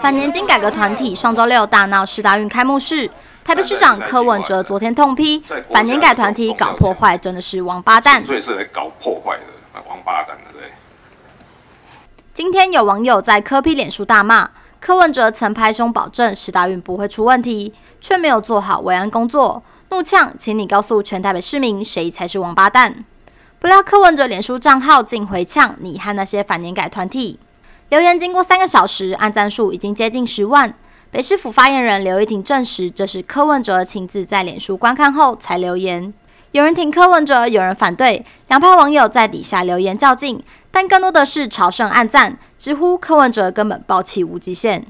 反年金改革团体上周六大闹市大运开幕式，台北市长柯文哲昨天痛批反年改团体搞破坏，真的是王八蛋。这是来搞破坏的，王八蛋的对。今天有网友在柯批脸书大骂，柯文哲曾拍胸保证十大运不会出问题，却没有做好维安工作，怒呛，请你告诉全台北市民谁才是王八蛋。不料柯文哲脸书账号竟回呛你和那些反年改团体。留言经过三个小时，按赞数已经接近十万。北市府发言人刘一廷证实，这是柯文哲亲自在脸书观看后才留言。有人挺柯文哲，有人反对，两派网友在底下留言较劲，但更多的是朝圣暗赞，直呼柯文哲根本暴起无极限。